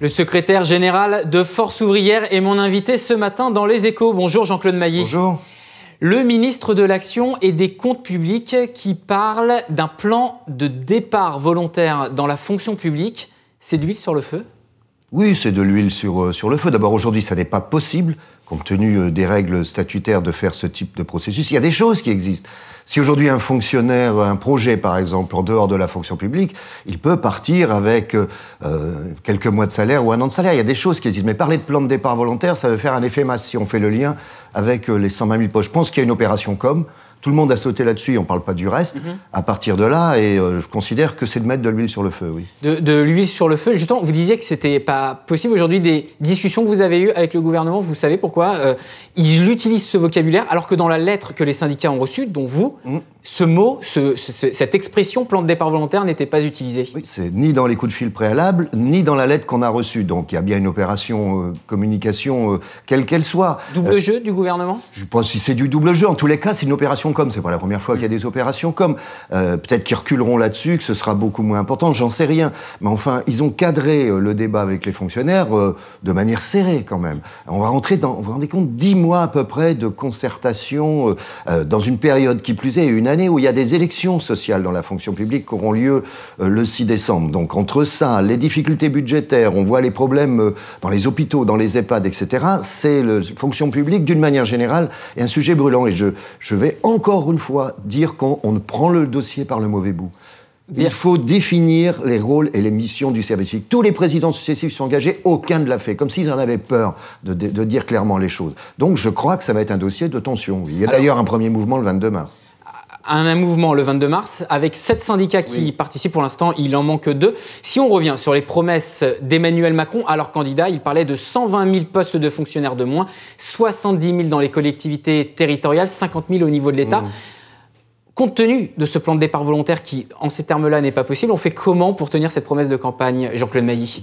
Le secrétaire général de Force ouvrière est mon invité ce matin dans Les Échos. Bonjour Jean-Claude Mailly. Bonjour. Le ministre de l'Action et des Comptes publics qui parle d'un plan de départ volontaire dans la fonction publique, c'est de l'huile sur le feu Oui, c'est de l'huile sur, euh, sur le feu. D'abord, aujourd'hui, ça n'est pas possible, compte tenu euh, des règles statutaires, de faire ce type de processus. Il y a des choses qui existent si aujourd'hui un fonctionnaire, un projet par exemple, en dehors de la fonction publique, il peut partir avec euh, quelques mois de salaire ou un an de salaire. Il y a des choses qui existent. Mais parler de plan de départ volontaire, ça veut faire un effet masse si on fait le lien avec euh, les 120 000 poches. Je pense qu'il y a une opération comme. Tout le monde a sauté là-dessus, on ne parle pas du reste. Mhm. À partir de là, et euh, je considère que c'est de mettre de l'huile sur le feu, oui. De, l'huile sur le feu, justement, vous disiez que c'était pas possible aujourd'hui. Des discussions que vous avez eues avec le gouvernement, vous savez pourquoi Ils utilisent ce vocabulaire alors que dans la lettre que les syndicats ont reçue, dont vous, Mm. Ce mot, cette expression plan de départ volontaire n'était pas utilisée. Oui, c'est ni dans les coups de fil préalables, ni dans la lettre qu'on a reçue. Donc il y a bien une opération euh, communication, euh, quelle qu'elle soit. Double euh, jeu du gouvernement Je sais pas si c'est du double jeu. En tous les cas, c'est une opération comme. C'est pas la première fois qu'il y a mm. des opérations comme. Peut-être qu'ils reculeront là-dessus, que ce sera beaucoup moins important, j'en sais rien. Mais enfin, ils ont cadré le débat avec les fonctionnaires de manière serrée quand même. On va rentrer dans, vous vous rendez compte, dix mois à peu près de concertation dans une période qui plus est une année où il y a des élections sociales dans la fonction publique qui auront lieu euh, le 6 décembre. Donc entre ça, les difficultés budgétaires, on voit les problèmes euh, dans les hôpitaux, dans les EHPAD, etc., c'est la fonction publique, d'une manière générale, et un sujet brûlant. Et je, je vais encore une fois dire qu'on ne prend le dossier par le mauvais bout. Il faut définir les rôles et les missions du service civique. Tous les présidents successifs sont engagés, aucun ne l'a fait, comme s'ils en avaient peur de, dire clairement les choses. Donc je crois que ça va être un dossier de tension. Il y a d'ailleurs un premier mouvement le 22 mars. Un, mouvement le 22 mars avec sept syndicats qui participent pour l'instant, il en manque deux. Si on revient sur les promesses d'Emmanuel Macron alors candidat, il parlait de 120 000 postes de fonctionnaires de moins, 70 000 dans les collectivités territoriales, 50 000 au niveau de l'État. Mmh. Compte tenu de ce plan de départ volontaire qui, en ces termes-là, n'est pas possible, on fait comment pour tenir cette promesse de campagne, Jean-Claude Mailly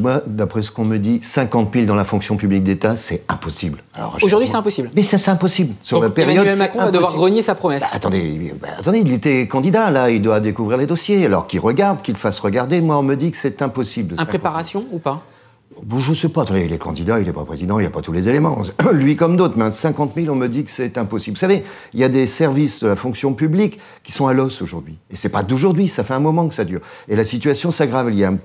Moi, d'après ce qu'on me dit, 50 000 dans la fonction publique d'État, c'est impossible. Aujourd'hui, c'est impossible. Mais ça, c'est impossible. Sur la période, Emmanuel Macron va devoir renier sa promesse. Bah, attendez, bah, attendez, il était candidat, là, il doit découvrir les dossiers. Alors qu'il regarde, qu'il fasse regarder. Moi, on me dit que c'est impossible. Une préparation ou pas je ne sais pas, il est candidat, il n'est pas président, il n'y a pas tous les éléments. Lui comme d'autres, mais 50 000, on me dit que c'est impossible. Vous savez, il y a des services de la fonction publique qui sont à l'os aujourd'hui. Et c'est pas d'aujourd'hui, ça fait un moment que ça dure. Et la situation s'aggrave. Il y a un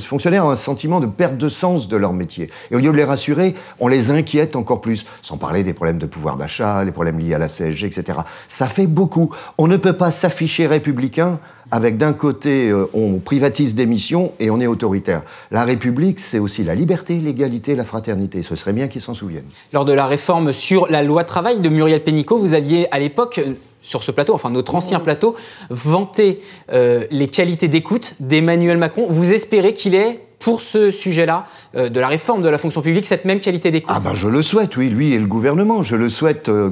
fonctionnaires ont un sentiment de perte de sens de leur métier. Et au lieu de les rassurer, on les inquiète encore plus, sans parler des problèmes de pouvoir d'achat, les problèmes liés à la CSG, etc. Ça fait beaucoup. On ne peut pas s'afficher républicain avec d'un côté euh, on privatise des missions et on est autoritaire. La République, c'est aussi la liberté, l'égalité, la fraternité. Ce serait bien qu'ils s'en souviennent. Lors de la réforme sur la loi travail de Muriel Pénicaud, vous aviez à l'époque sur ce plateau, enfin notre ancien plateau, vanter euh, les qualités d'écoute d'Emmanuel Macron. Vous espérez qu'il est pour ce sujet-là euh, de la réforme de la fonction publique, cette même qualité d'écoute Ah ben je le souhaite, oui, lui et le gouvernement, je le souhaite. Euh,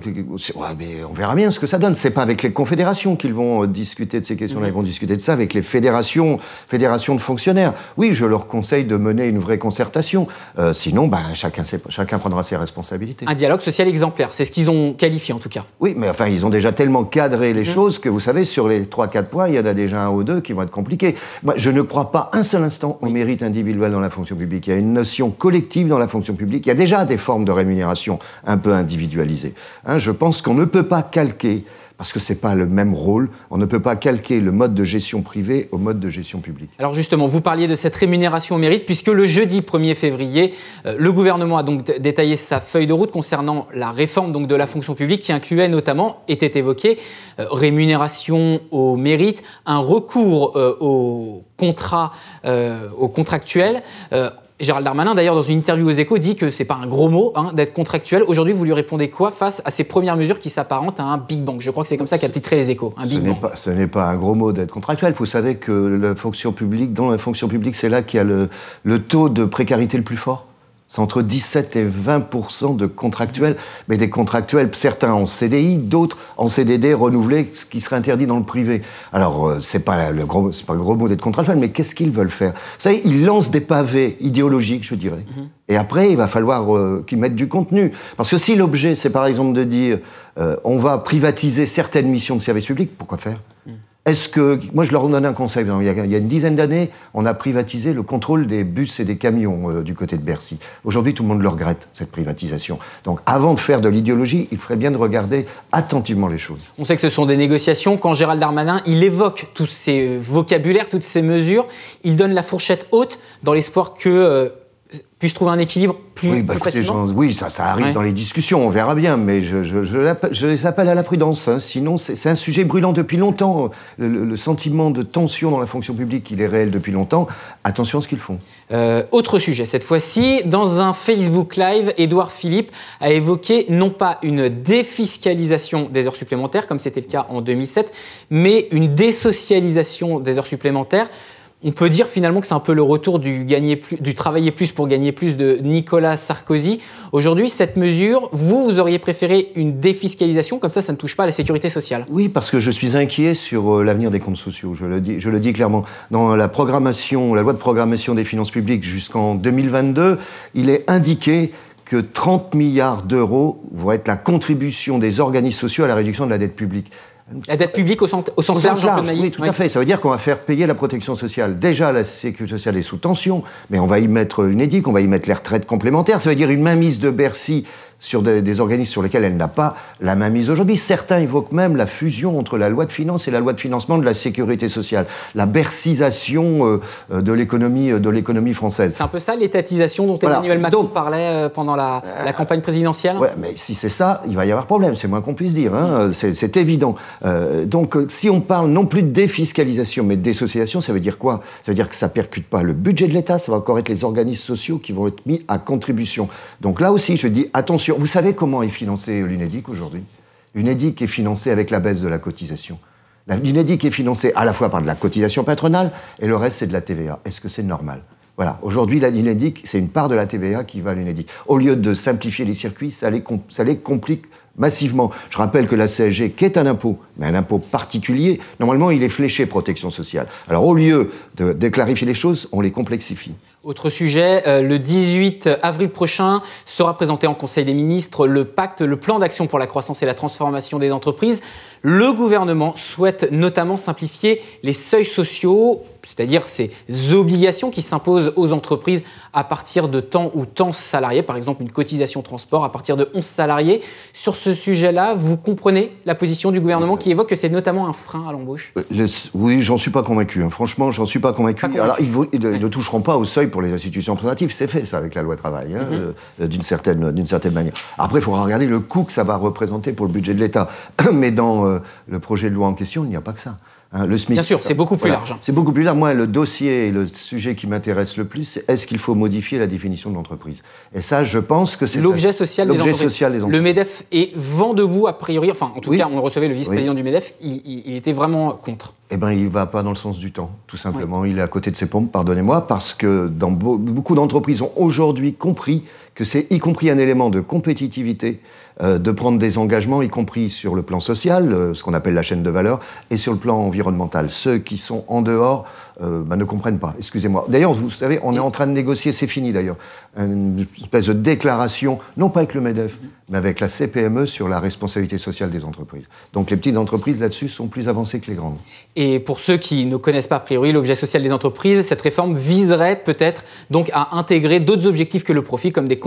on verra bien ce que ça donne. C'est pas avec les confédérations qu'ils vont euh, discuter de ces questions-là, ils vont discuter de ça avec les fédérations, fédérations de fonctionnaires. Oui, je leur conseille de mener une vraie concertation. sinon, ben, chacun, chacun prendra ses responsabilités. Un dialogue social exemplaire, c'est ce qu'ils ont qualifié en tout cas. Oui, mais enfin, ils ont déjà tellement cadré les mhm. choses que vous savez, sur les 3-4 points, il y en a déjà un ou deux qui vont être compliqués. Moi, je ne crois pas un seul instant au mérite individuel dans la fonction publique, il y a une notion collective dans la fonction publique, il y a déjà des formes de rémunération un peu individualisées. Hein, je pense qu'on ne peut pas calquer parce que ce n'est pas le même rôle. On ne peut pas calquer le mode de gestion privée au mode de gestion publique. Alors justement, vous parliez de cette rémunération au mérite, puisque le jeudi 1er février, euh, le gouvernement a donc détaillé sa feuille de route concernant la réforme donc, de la fonction publique, qui incluait notamment, était évoqué, euh, rémunération au mérite, un recours euh, au contrat, au contractuel Gérald Darmanin, d'ailleurs, dans une interview aux Échos, dit que ce n'est pas un gros mot hein, d'être contractuel. Aujourd'hui, vous lui répondez quoi face à ces premières mesures qui s'apparentent à un Big Bang Je crois que c'est comme ça qu'a titré les Échos. ce n'est pas, un gros mot d'être contractuel. Vous savez que la fonction publique, dans la fonction publique, c'est là qu'il y a le taux de précarité le plus fort. C'est entre 17 et 20 de contractuels, mais des contractuels, certains en CDI, d'autres en CDD renouvelés, ce qui serait interdit dans le privé. Alors, euh, c'est pas le gros, pas le gros mot d'être contractuel, mais qu'est-ce qu'ils veulent faire Vous savez, ils lancent des pavés idéologiques, je dirais. Mhm. Et après, il va falloir euh, qu'ils mettent du contenu. Parce que si l'objet, c'est par exemple de dire, euh, on va privatiser certaines missions de service public, pourquoi faire mm. Est-ce que. Moi, je leur donne un conseil. Il y a, une dizaine d'années, on a privatisé le contrôle des bus et des camions euh, du côté de Bercy. Aujourd'hui, tout le monde le regrette, cette privatisation. Donc, avant de faire de l'idéologie, il ferait bien de regarder attentivement les choses. On sait que ce sont des négociations. Quand Gérald Darmanin, il évoque tous ces euh, vocabulaires, toutes ces mesures, il donne la fourchette haute dans l'espoir que. Euh, se trouver un équilibre plus, oui, bah, Oui, ça, ça arrive dans les discussions, on verra bien, mais je, je, les appelle à la prudence. Hein. sinon, c'est un sujet brûlant depuis longtemps. Le, sentiment de tension dans la fonction publique, il est réel depuis longtemps. Attention à ce qu'ils font. Euh, autre sujet, cette fois-ci, dans un Facebook Live, Édouard Philippe a évoqué non pas une défiscalisation des heures supplémentaires, comme c'était le cas en 2007, mais une désocialisation des heures supplémentaires on peut dire finalement que c'est un peu le retour du, gagner plus, du travailler plus pour gagner plus de Nicolas Sarkozy. Aujourd'hui, cette mesure, vous, vous auriez préféré une défiscalisation, comme ça, ça ne touche pas à la sécurité sociale. Oui, parce que je suis inquiet sur euh, l'avenir des comptes sociaux, je le, dis, je le dis clairement. Dans la programmation, la loi de programmation des finances publiques jusqu'en 2022, il est indiqué que 30 milliards d'euros vont être la contribution des organismes sociaux à la réduction de la dette publique. La dette publique au sens, au sens, Oui, tout à fait. Ça veut dire qu'on va faire payer la protection sociale. Déjà, la sécurité sociale est sous tension, mais on va y mettre une l'UNEDIC, on va y mettre les retraites complémentaires. Ça veut dire une mainmise de Bercy sur des, organismes sur lesquels elle n'a pas la main mise aujourd'hui. Certains évoquent même la fusion entre la loi de finances et la loi de financement de la sécurité sociale, la bercisation euh, euh, de l'économie euh, de l'économie française. C'est un peu ça l'étatisation dont Emmanuel Macron parlait pendant la, campagne présidentielle. Oui, mais si c'est ça, il va y avoir problème. C'est moins qu'on puisse dire. Hein. Mm. C'est évident. donc, si on parle non plus de défiscalisation, mais de ça veut dire quoi Ça veut dire que ça percute pas le budget de l'État. Ça va encore être les organismes sociaux qui vont être mis à contribution. Donc là aussi, je dis attention vous savez comment est financé l'UNEDIC aujourd'hui L'UNEDIC est financé avec la baisse de la cotisation. L'UNEDIC est financée à la fois par de la cotisation patronale et le reste, c'est de la TVA. Est-ce que c'est normal voilà, aujourd'hui, l'UNEDIC, c'est une part de la TVA qui va à l'UNEDIC. Au lieu de simplifier les circuits, ça les complique massivement. Je rappelle que la CSG, qui est un impôt, mais un impôt particulier, normalement il est fléché protection sociale. Alors au lieu de, déclarifier les choses, on les complexifie. Autre sujet, euh, le 18 avril prochain sera présenté en Conseil des ministres le pacte, le plan d'action pour la croissance et la transformation des entreprises. Le gouvernement souhaite notamment simplifier les seuils sociaux c'est-à-dire ces obligations qui s'imposent aux entreprises à partir de temps ou temps salariés, par exemple une cotisation transport à partir de 11 salariés. Sur ce sujet-là, vous comprenez la position du gouvernement qui évoque que c'est notamment un frein à l'embauche euh, Oui, j'en suis pas convaincu. Hein. Franchement, j'en suis pas convaincu. Alors, ils, euh, ne toucheront pas au seuil pour les institutions alternatives C'est fait, ça, avec la loi travail, hein, mhm. euh, d'une d'une certaine, manière. Après, il faudra regarder le coût que ça va représenter pour le budget de l'État. Mais dans le projet de loi en question, il n'y a pas que ça. Hein, Bien sûr, c'est beaucoup plus large. Hein. C'est beaucoup plus large. Moi, le dossier, et le sujet qui m'intéresse le plus, c'est est-ce qu'il faut modifier la définition de l'entreprise Et ça, je pense que c'est l'objet social, des entreprises. social Le Medef est vent debout a priori. Enfin, en tout cas, on recevait le vice-président du Medef. il était vraiment contre eh bien, il ne va pas dans le sens du temps, tout simplement. Il est à côté de ses pompes, pardonnez-moi, parce que beaucoup d'entreprises ont aujourd'hui compris que c'est y compris un élément de compétitivité euh, de prendre des engagements, y compris sur le plan social, euh, ce qu'on appelle la chaîne de valeur, et sur le plan environnemental. Ceux qui sont en dehors euh, ben, ne comprennent pas, excusez-moi. D'ailleurs, vous savez, on est en train de négocier, c'est fini d'ailleurs, une espèce de déclaration, non pas avec le MEDEF, mm-hmm. mais avec la CPME sur la responsabilité sociale des entreprises. Donc les petites entreprises là-dessus sont plus avancées que les grandes. Et pour ceux qui ne connaissent pas a priori l'objet social des entreprises, cette réforme viserait peut-être donc à intégrer d'autres objectifs que le profit, comme des,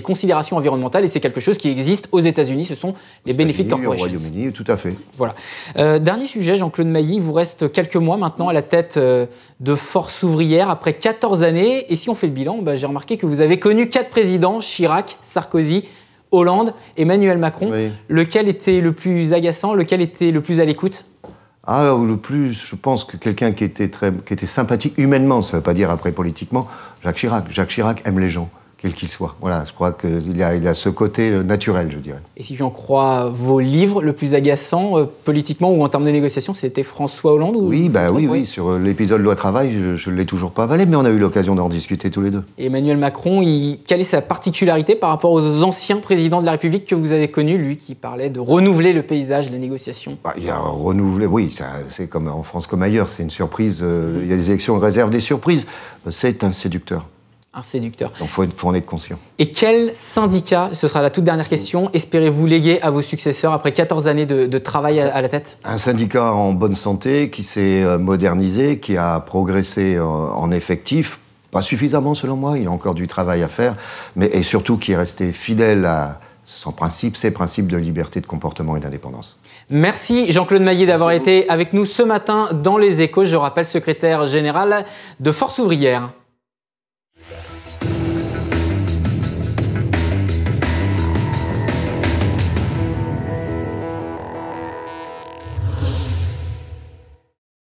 considérations environnementales. Et c'est quelque chose qui existe aux États-Unis. Ce sont les bénéfices corporations. Au Royaume-Uni, tout à fait. Voilà. Euh, dernier sujet, Jean-Claude Mailly, vous reste quelques mois maintenant à la tête euh, de Force ouvrière après 14 années. Et si on fait le bilan, bah, j'ai remarqué que vous avez connu quatre présidents Chirac, Sarkozy. Hollande, Emmanuel Macron, lequel était le plus agaçant, lequel était le plus à l'écoute alors, ah, le plus, je pense que quelqu'un qui était sympathique humainement, ça ne veut pas dire après politiquement, Jacques Chirac. Jacques Chirac aime les gens quel qu'il soit. Voilà, je crois qu'il y a, ce côté euh, naturel, je dirais. Et si j'en crois vos livres, le plus agaçant, euh, politiquement ou en termes de négociation, c'était François Hollande Oui, bah oui, oui, sur euh, l'épisode Loi Travail, je ne l'ai toujours pas avalé, mais on a eu l'occasion d'en discuter tous les deux. Emmanuel Macron, quelle est sa particularité par rapport aux anciens présidents de la République que vous avez connus, lui qui parlait de renouveler le paysage de la négociation bah, Il y a renouvelé, oui, c'est comme en France comme ailleurs, c'est une surprise, il y a des élections de réserve des surprises, c'est un séducteur séducteur. Donc, il faut, une en être conscient. Et quel syndicat, ce sera la toute dernière question, espérez-vous léguer à vos successeurs après 14 années de, travail à, la tête Un syndicat en bonne santé, qui s'est euh, modernisé, qui a progressé euh, en, effectif, pas suffisamment selon moi, il y a encore du travail à faire, mais, et surtout qui est resté fidèle à, son principe, ses principes de liberté de comportement et d'indépendance. Merci Jean-Claude Maillet d'avoir été avec nous ce matin dans Les Échos. Je rappelle secrétaire général de Force ouvrière.